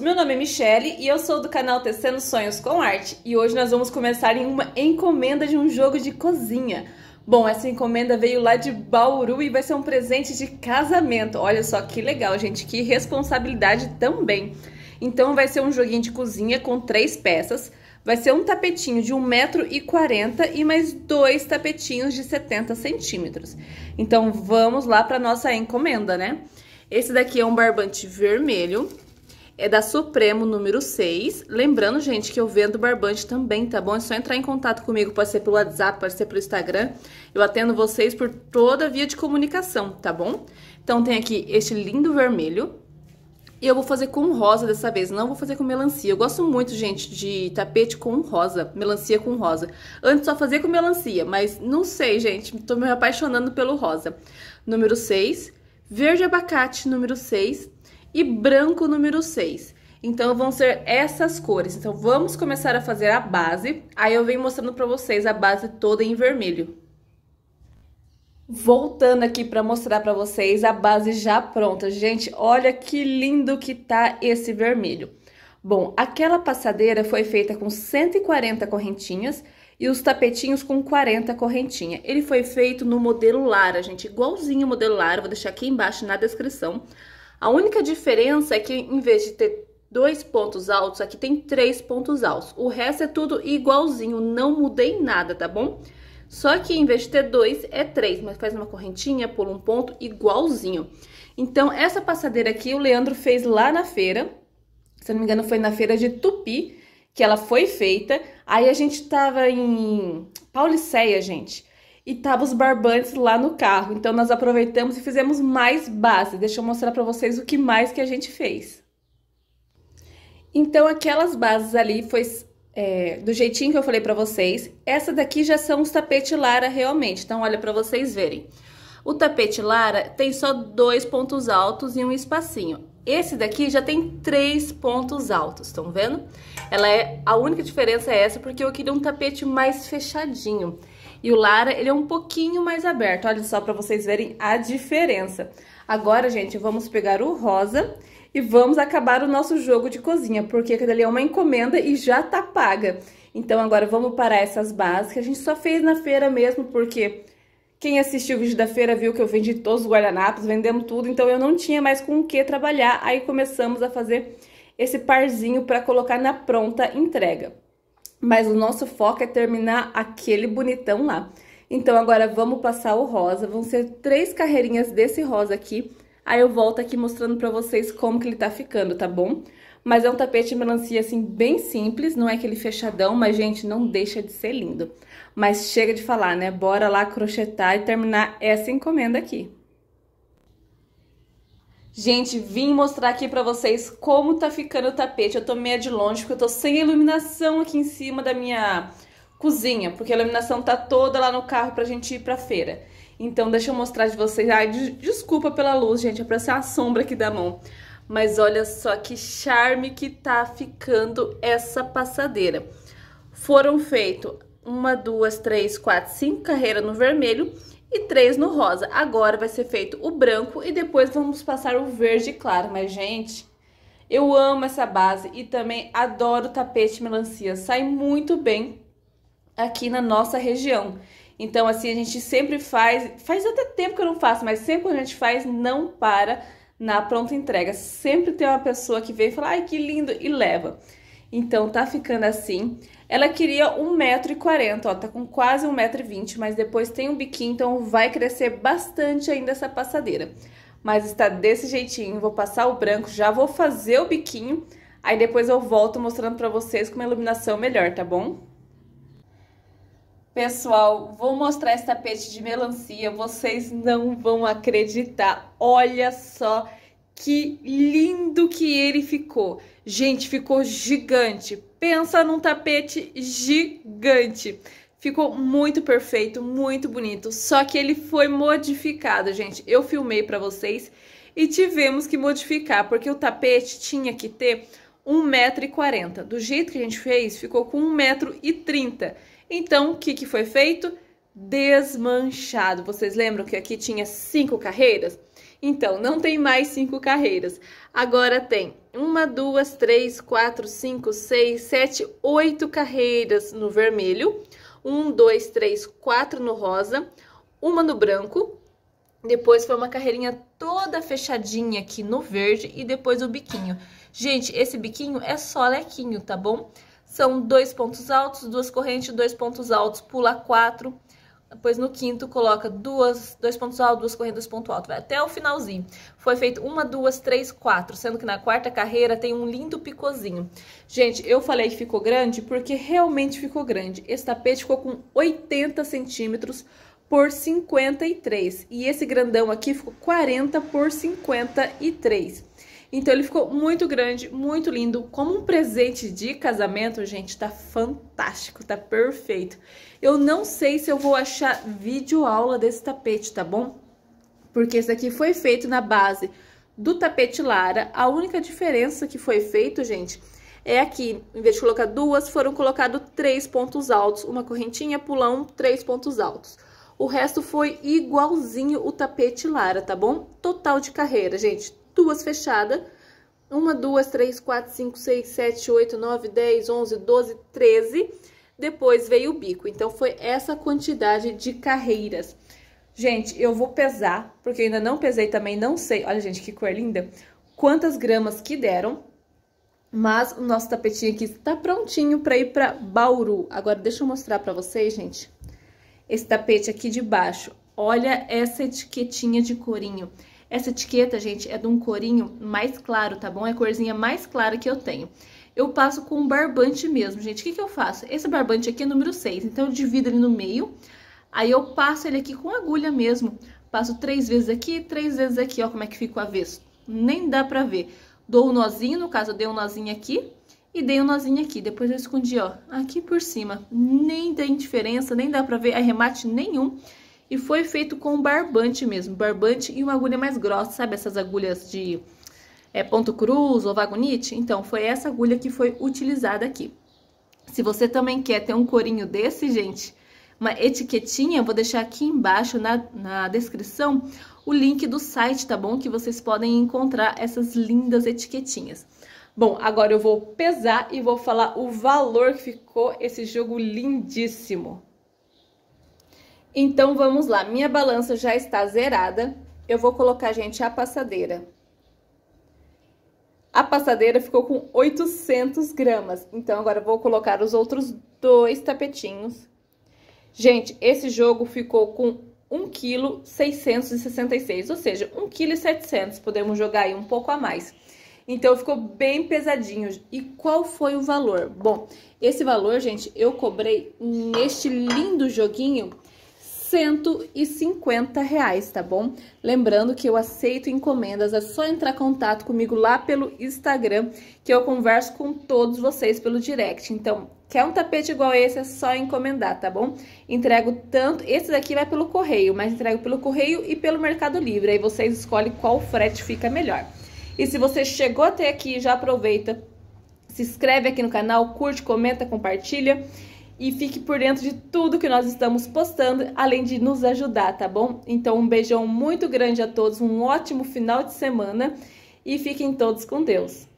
meu nome é Michele e eu sou do canal Tecendo Sonhos com Arte e hoje nós vamos começar em uma encomenda de um jogo de cozinha. Bom, essa encomenda veio lá de Bauru e vai ser um presente de casamento. Olha só que legal, gente, que responsabilidade também. Então vai ser um joguinho de cozinha com três peças, vai ser um tapetinho de 1,40m e mais dois tapetinhos de 70 centímetros. Então vamos lá para nossa encomenda, né? Esse daqui é um barbante vermelho, é da Supremo número 6. Lembrando, gente, que eu vendo barbante também, tá bom? É só entrar em contato comigo, pode ser pelo WhatsApp, pode ser pelo Instagram. Eu atendo vocês por toda via de comunicação, tá bom? Então tem aqui este lindo vermelho. E eu vou fazer com rosa dessa vez, não vou fazer com melancia. Eu gosto muito, gente, de tapete com rosa, melancia com rosa. Antes só fazia com melancia, mas não sei, gente, tô me apaixonando pelo rosa. Número 6, verde abacate, número 6, e branco número 6. Então vão ser essas cores. Então vamos começar a fazer a base. Aí eu venho mostrando para vocês a base toda em vermelho. Voltando aqui para mostrar para vocês a base já pronta. Gente, olha que lindo que tá esse vermelho. Bom, aquela passadeira foi feita com 140 correntinhas e os tapetinhos com 40 correntinhas Ele foi feito no modelo Lara, gente, igualzinho o modelo Lara, vou deixar aqui embaixo na descrição. A única diferença é que em vez de ter dois pontos altos, aqui tem três pontos altos. O resto é tudo igualzinho, não mudei nada, tá bom? Só que em vez de ter dois, é três, mas faz uma correntinha, pula um ponto, igualzinho. Então, essa passadeira aqui o Leandro fez lá na feira, se não me engano foi na feira de Tupi, que ela foi feita. Aí a gente tava em Pauliceia, gente e tava os barbantes lá no carro. Então nós aproveitamos e fizemos mais base. Deixa eu mostrar para vocês o que mais que a gente fez. Então aquelas bases ali foi é, do jeitinho que eu falei para vocês. Essa daqui já são os tapetes Lara realmente. Então olha para vocês verem. O tapete Lara tem só dois pontos altos e um espacinho. Esse daqui já tem três pontos altos, estão vendo? Ela é a única diferença é essa porque eu queria um tapete mais fechadinho. E o Lara, ele é um pouquinho mais aberto. Olha só para vocês verem a diferença. Agora, gente, vamos pegar o rosa e vamos acabar o nosso jogo de cozinha, porque aquela ali é uma encomenda e já tá paga. Então agora vamos parar essas bases que a gente só fez na feira mesmo, porque quem assistiu o vídeo da feira viu que eu vendi todos os guardanapos, vendemos tudo, então eu não tinha mais com o que trabalhar. Aí começamos a fazer esse parzinho para colocar na pronta entrega mas o nosso foco é terminar aquele bonitão lá. Então agora vamos passar o rosa, vão ser três carreirinhas desse rosa aqui, aí eu volto aqui mostrando pra vocês como que ele tá ficando, tá bom? Mas é um tapete melancia, assim, bem simples, não é aquele fechadão, mas, gente, não deixa de ser lindo. Mas chega de falar, né? Bora lá crochetar e terminar essa encomenda aqui. Gente, vim mostrar aqui pra vocês como tá ficando o tapete. Eu tô meio de longe porque eu tô sem iluminação aqui em cima da minha cozinha, porque a iluminação tá toda lá no carro pra gente ir pra feira. Então deixa eu mostrar de vocês. Ai, des desculpa pela luz, gente, é pra ser a sombra aqui da mão. Mas olha só que charme que tá ficando essa passadeira. Foram feitos uma, duas, três, quatro, cinco carreiras no vermelho e três no rosa. Agora vai ser feito o branco e depois vamos passar o verde claro. Mas, gente, eu amo essa base e também adoro o tapete melancia. Sai muito bem aqui na nossa região. Então, assim, a gente sempre faz... Faz até tempo que eu não faço, mas sempre que a gente faz, não para na pronta entrega. Sempre tem uma pessoa que vem e fala, ai, que lindo, e leva. Então, tá ficando assim. Ela queria 1,40m, ó, tá com quase 1,20m, mas depois tem um biquinho, então vai crescer bastante ainda essa passadeira. Mas está desse jeitinho, vou passar o branco, já vou fazer o biquinho, aí depois eu volto mostrando pra vocês com uma iluminação melhor, tá bom? Pessoal, vou mostrar esse tapete de melancia, vocês não vão acreditar, olha só que lindo que ele ficou. Gente, ficou gigante. Pensa num tapete gigante. Ficou muito perfeito, muito bonito. Só que ele foi modificado, gente. Eu filmei para vocês e tivemos que modificar, porque o tapete tinha que ter 1,40m. Do jeito que a gente fez, ficou com 1,30m. Então, o que, que foi feito? Desmanchado. Vocês lembram que aqui tinha cinco carreiras? Então, não tem mais cinco carreiras. Agora tem uma, duas, três, quatro, cinco, seis, sete, oito carreiras no vermelho. Um, dois, três, quatro no rosa, uma no branco. Depois foi uma carreirinha toda fechadinha aqui no verde e depois o biquinho. Gente, esse biquinho é só lequinho, tá bom? São dois pontos altos, duas correntes, dois pontos altos, pula quatro depois no quinto coloca duas, dois pontos altos, duas correntes ponto alto, vai até o finalzinho. Foi feito uma, duas, três, quatro, sendo que na quarta carreira tem um lindo picozinho. Gente, eu falei que ficou grande porque realmente ficou grande. Esse tapete ficou com 80 centímetros por 53 e esse grandão aqui ficou 40 por 53. Então ele ficou muito grande, muito lindo, como um presente de casamento, gente, tá fantástico, tá perfeito. Eu não sei se eu vou achar vídeo aula desse tapete, tá bom? Porque esse aqui foi feito na base do tapete Lara. A única diferença que foi feito, gente, é aqui, em vez de colocar duas, foram colocados três pontos altos, uma correntinha, pulão, três pontos altos. O resto foi igualzinho o tapete Lara, tá bom? Total de carreira, gente, duas fechadas. Uma, duas, três, quatro, cinco, seis, sete, oito, nove, dez, onze, doze, treze. Depois veio o bico. Então, foi essa quantidade de carreiras. Gente, eu vou pesar, porque ainda não pesei também, não sei. Olha, gente, que cor linda. Quantas gramas que deram. Mas o nosso tapetinho aqui está prontinho para ir para Bauru. Agora, deixa eu mostrar para vocês, gente, esse tapete aqui de baixo. Olha essa etiquetinha de corinho. Essa etiqueta, gente, é de um corinho mais claro, tá bom? É a corzinha mais clara que eu tenho. Eu passo com um barbante mesmo, gente. O que, que eu faço? Esse barbante aqui é número 6, então eu divido ele no meio. Aí eu passo ele aqui com agulha mesmo. Passo três vezes aqui, três vezes aqui, ó como é que fica o avesso. Nem dá pra ver. Dou um nozinho, no caso eu dei um nozinho aqui, e dei um nozinho aqui. Depois eu escondi, ó, aqui por cima. Nem tem diferença, nem dá pra ver arremate nenhum. E foi feito com barbante mesmo, barbante e uma agulha mais grossa, sabe essas agulhas de é, ponto cruz ou vagonite? Então, foi essa agulha que foi utilizada aqui. Se você também quer ter um corinho desse, gente, uma etiquetinha, vou deixar aqui embaixo na, na descrição o link do site, tá bom? Que vocês podem encontrar essas lindas etiquetinhas. Bom, agora eu vou pesar e vou falar o valor que ficou esse jogo lindíssimo. Então vamos lá, minha balança já está zerada, eu vou colocar, gente, a passadeira. A passadeira ficou com 800 gramas, então agora vou colocar os outros dois tapetinhos. Gente, esse jogo ficou com 1,666 ou seja, 1,700 podemos jogar aí um pouco a mais. Então, ficou bem pesadinho. E qual foi o valor? Bom, esse valor, gente, eu cobrei neste lindo joguinho 150 reais, tá bom? Lembrando que eu aceito encomendas, é só entrar em contato comigo lá pelo Instagram, que eu converso com todos vocês pelo direct. Então, quer um tapete igual esse, é só encomendar, tá bom? Entrego tanto, esse daqui vai pelo correio, mas entrego pelo correio e pelo Mercado Livre, aí vocês escolhem qual frete fica melhor. E se você chegou até aqui, já aproveita, se inscreve aqui no canal, curte, comenta, compartilha e fique por dentro de tudo que nós estamos postando, além de nos ajudar, tá bom? Então, um beijão muito grande a todos, um ótimo final de semana e fiquem todos com Deus.